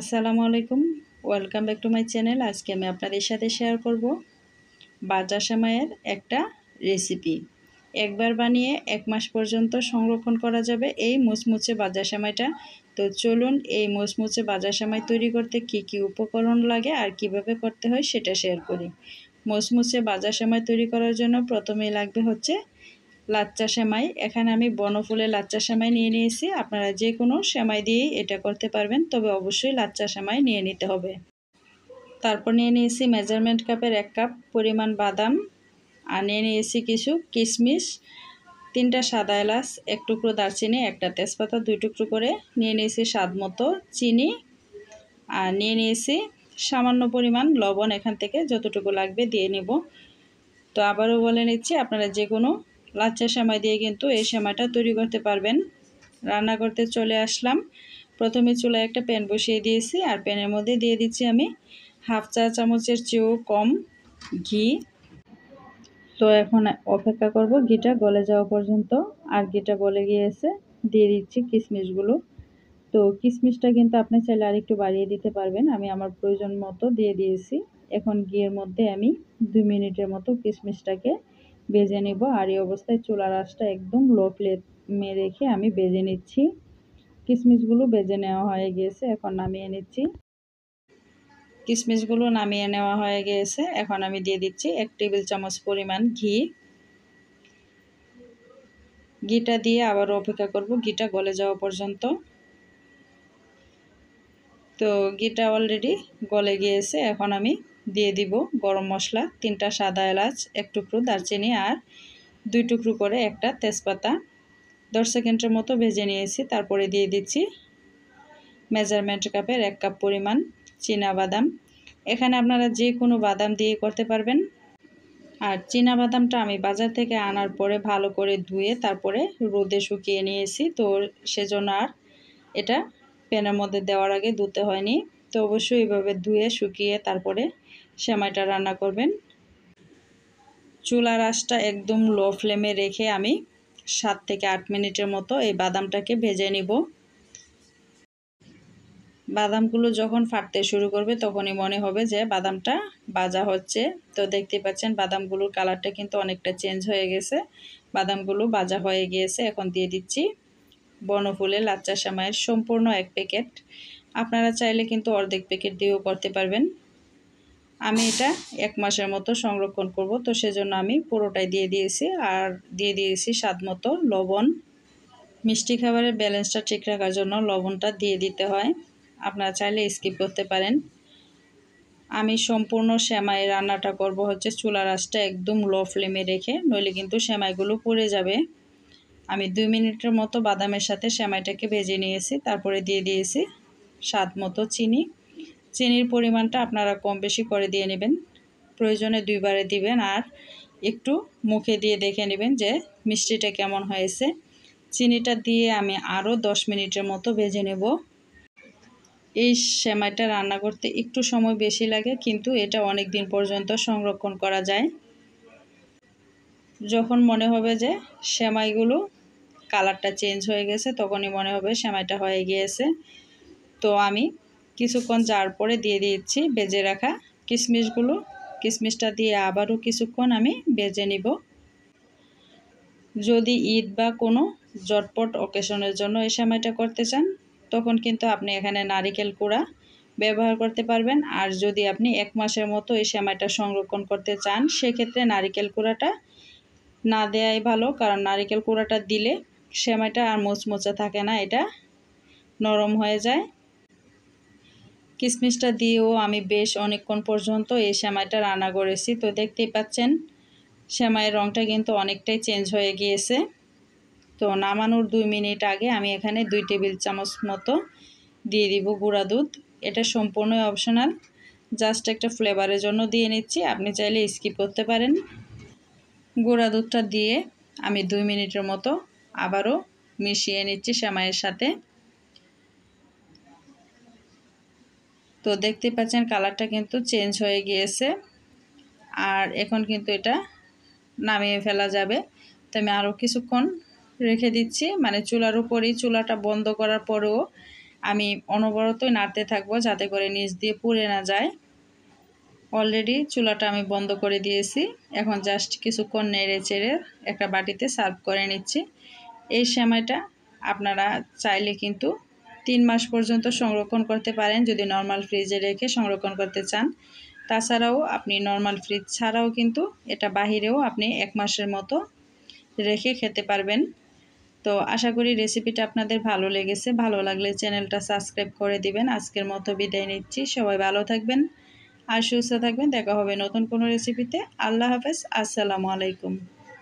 আসসালামু আলাইকুম welcome back to my channel আজকে আমি আপনাদের সাথে শেয়ার করব বাজার সময়ের একটা রেসিপি একবার বানিয়ে এক মাস পর্যন্ত সংরক্ষণ করা যাবে এই মুচমুচে বাজার সময়টা তো চলুন এই মুচমুচে বাজার সময় তৈরি করতে কি কি উপকরণ লাগে আর কিভাবে করতে হয় সেটা শেয়ার করি মুচমুচে বাজার সময় তৈরি করার জন্য প্রথমেই লাগবে হচ্ছে লাচ্চা সেমাই এখানে আমি বনফুলের লাচ্চা সেমাই নিয়ে নিয়েছি আপনারা যে কোনো সেমাই দিয়েই এটা করতে পারবেন তবে অবশ্যই লাচ্চা সেমাই নিয়ে নিতে হবে তারপর নিয়ে নিয়েছি মেজারমেন্ট কাপের এক কাপ পরিমাণ বাদাম আর নিয়ে নিয়েছি কিছু কিশমিশ তিনটা সাদা এলাচ এক টুকরো দারচিনি একটা তেজপাতা দুই টুকরো করে নিয়ে নিয়েছি স্বাদ মতো চিনি আর নিয়ে নিয়েছি সামান্য পরিমাণ লবণ এখান থেকে যতটুকু লাগবে দিয়ে নেব তো আবারও বলে নিচ্ছি আপনারা যে কোনো লাচ্চা সেমাই দিয়ে কিন্তু এই সেমাইটা তৈরি করতে পারবেন রান্না করতে চলে আসলাম প্রথমে চুলায় একটা প্যান বসিয়ে দিয়েছি আর প্যানের মধ্যে দিয়ে দিচ্ছি আমি হাফ চা চামচের চেয়েও কম ঘি তো এখন অপেক্ষা করব ঘিটা গলে যাওয়া পর্যন্ত আর ঘিটা গলে গিয়েছে দিয়ে দিচ্ছি কিশমিশগুলো তো কিশমিশটা কিন্তু আপনি চাইলে আর একটু বাড়িয়ে দিতে পারবেন আমি আমার প্রয়োজন মতো দিয়ে দিয়েছি এখন ঘিয়ের মধ্যে আমি দুই মিনিটের মতো কিশমিশটাকে বেজে নেব আর এই অবস্থায় চুলার আঁচটা একদম লো ফ্লেমে রেখে আমি বেজে নিচ্ছি কিশমিশগুলো বেজে নেওয়া হয়ে গিয়েছে এখন নামিয়ে নিচ্ছি কিশমিশগুলো নামিয়ে নেওয়া হয়ে গিয়েছে এখন আমি দিয়ে দিচ্ছি এক টেবিল চামচ পরিমাণ ঘি ঘিটা দিয়ে আবার অপেক্ষা করব ঘিটা গলে যাওয়া পর্যন্ত তো ঘিটা অলরেডি গলে গিয়েছে এখন আমি দিয়ে দিব গরম মশলা তিনটা সাদা এলাচ এক টুকরো দারচিনি আর দুই টুকরো করে একটা তেজপাতা দশ সেকেন্ডের মতো ভেজে নিয়েছি তারপরে দিয়ে দিচ্ছি মেজারমেন্ট কাপের এক কাপ পরিমাণ চীনা বাদাম এখানে আপনারা যে কোনো বাদাম দিয়ে করতে পারবেন আর চীনা বাদামটা আমি বাজার থেকে আনার পরে ভালো করে ধুয়ে তারপরে রোদে শুকিয়ে নিয়েছি তো সেজন্য আর এটা প্যানের মধ্যে দেওয়ার আগে ধুতে হয়নি তো অবশ্যই এভাবে ধুয়ে শুকিয়ে তারপরে সেমাইটা রান্না করবেন চুলা রাসটা একদম লো ফ্লেমে রেখে আমি সাত থেকে আট মিনিটের মতো এই বাদামটাকে ভেজে নিব বাদামগুলো যখন ফাটতে শুরু করবে তখনই মনে হবে যে বাদামটা বাজা হচ্ছে তো দেখতে পাচ্ছেন বাদামগুলোর কালারটা কিন্তু অনেকটা চেঞ্জ হয়ে গেছে বাদামগুলো বাজা হয়ে গিয়েছে এখন দিয়ে দিচ্ছি বনফুলে লাচ্চা সেমাইয়ের সম্পূর্ণ এক প্যাকেট আপনারা চাইলে কিন্তু অর্ধেক প্যাকেট দিয়েও করতে পারবেন আমি এটা এক মাসের মতো সংরক্ষণ করব তো সেজন্য আমি পুরোটাই দিয়ে দিয়েছি আর দিয়ে দিয়েছি স্বাদ মতো লবণ মিষ্টি খাবারের ব্যালেন্সটা ঠিক রাখার জন্য লবণটা দিয়ে দিতে হয় আপনারা চাইলে স্কিপ করতে পারেন আমি সম্পূর্ণ সেমাই রান্নাটা করব হচ্ছে চুলা রাসটা একদম লো ফ্লেমে রেখে নইলে কিন্তু সেমাইগুলো পড়ে যাবে আমি দুই মিনিটের মতো বাদামের সাথে সেমাইটাকে ভেজে নিয়েছি তারপরে দিয়ে দিয়েছি স্বাদ মতো চিনি চিনির পরিমাণটা আপনারা কম বেশি করে দিয়ে নেবেন প্রয়োজনে দুইবারে দিবেন আর একটু মুখে দিয়ে দেখে নেবেন যে মিষ্টিটা কেমন হয়েছে চিনিটা দিয়ে আমি আরও দশ মিনিটের মতো ভেজে নেব এই সেমাইটা রান্না করতে একটু সময় বেশি লাগে কিন্তু এটা অনেক দিন পর্যন্ত সংরক্ষণ করা যায় যখন মনে হবে যে সেমাইগুলো কালারটা চেঞ্জ হয়ে গেছে তখনই মনে হবে সেমাইটা হয়ে গিয়েছে তো আমি কিছুক্ষণ যার পরে দিয়ে দিচ্ছি বেজে রাখা কিশমিশগুলো কিশমিশটা দিয়ে আবারও কিছুক্ষণ আমি বেজে নিব যদি ঈদ বা কোনো জটপট অকেশনের জন্য এই সময়টা করতে চান তখন কিন্তু আপনি এখানে নারিকেল কুড়া ব্যবহার করতে পারবেন আর যদি আপনি এক মাসের মতো এই সেমাইটা সংরক্ষণ করতে চান সেক্ষেত্রে নারিকেল কুড়াটা না দেয়াই ভালো কারণ নারিকেল কুড়াটা দিলে সেমাইটা আর মোচমোচা থাকে না এটা নরম হয়ে যায় কিশমিশটা দিয়েও আমি বেশ অনেকক্ষণ পর্যন্ত এই সেমাইটা রান্না করেছি তো দেখতেই পাচ্ছেন সেমাইয়ের রঙটা কিন্তু অনেকটাই চেঞ্জ হয়ে গিয়েছে তো নামানোর দুই মিনিট আগে আমি এখানে দুই টেবিল চামচ মতো দিয়ে দিব গুঁড়া দুধ এটা সম্পূর্ণ অপশনাল জাস্ট একটা ফ্লেভারের জন্য দিয়ে নিচ্ছি আপনি চাইলে স্কিপ করতে পারেন গুঁড়া দুধটা দিয়ে আমি দুই মিনিটের মতো আবারও মিশিয়ে নিচ্ছি সেমাইয়ের সাথে তো দেখতে পাচ্ছেন কালারটা কিন্তু চেঞ্জ হয়ে গিয়েছে আর এখন কিন্তু এটা নামিয়ে ফেলা যাবে তো আমি আরও কিছুক্ষণ রেখে দিচ্ছি মানে চুলার উপরেই চুলাটা বন্ধ করার পরেও আমি অনবরতই নাড়তে থাকবো যাতে করে নিচ দিয়ে পুড়ে না যায় অলরেডি চুলাটা আমি বন্ধ করে দিয়েছি এখন জাস্ট কিছুক্ষণ নেড়ে চেড়ে একটা বাটিতে সার্ভ করে নিচ্ছি এই সময়টা আপনারা চাইলে কিন্তু তিন মাস পর্যন্ত সংরক্ষণ করতে পারেন যদি নর্মাল ফ্রিজে রেখে সংরক্ষণ করতে চান তাছাড়াও আপনি নর্মাল ফ্রিজ ছাড়াও কিন্তু এটা বাহিরেও আপনি এক মাসের মতো রেখে খেতে পারবেন তো আশা করি রেসিপিটা আপনাদের ভালো লেগেছে ভালো লাগলে চ্যানেলটা সাবস্ক্রাইব করে দিবেন আজকের মতো বিদায় নিচ্ছি সবাই ভালো থাকবেন আর সুস্থ থাকবেন দেখা হবে নতুন কোনো রেসিপিতে আল্লাহ হাফেজ আসসালামু আলাইকুম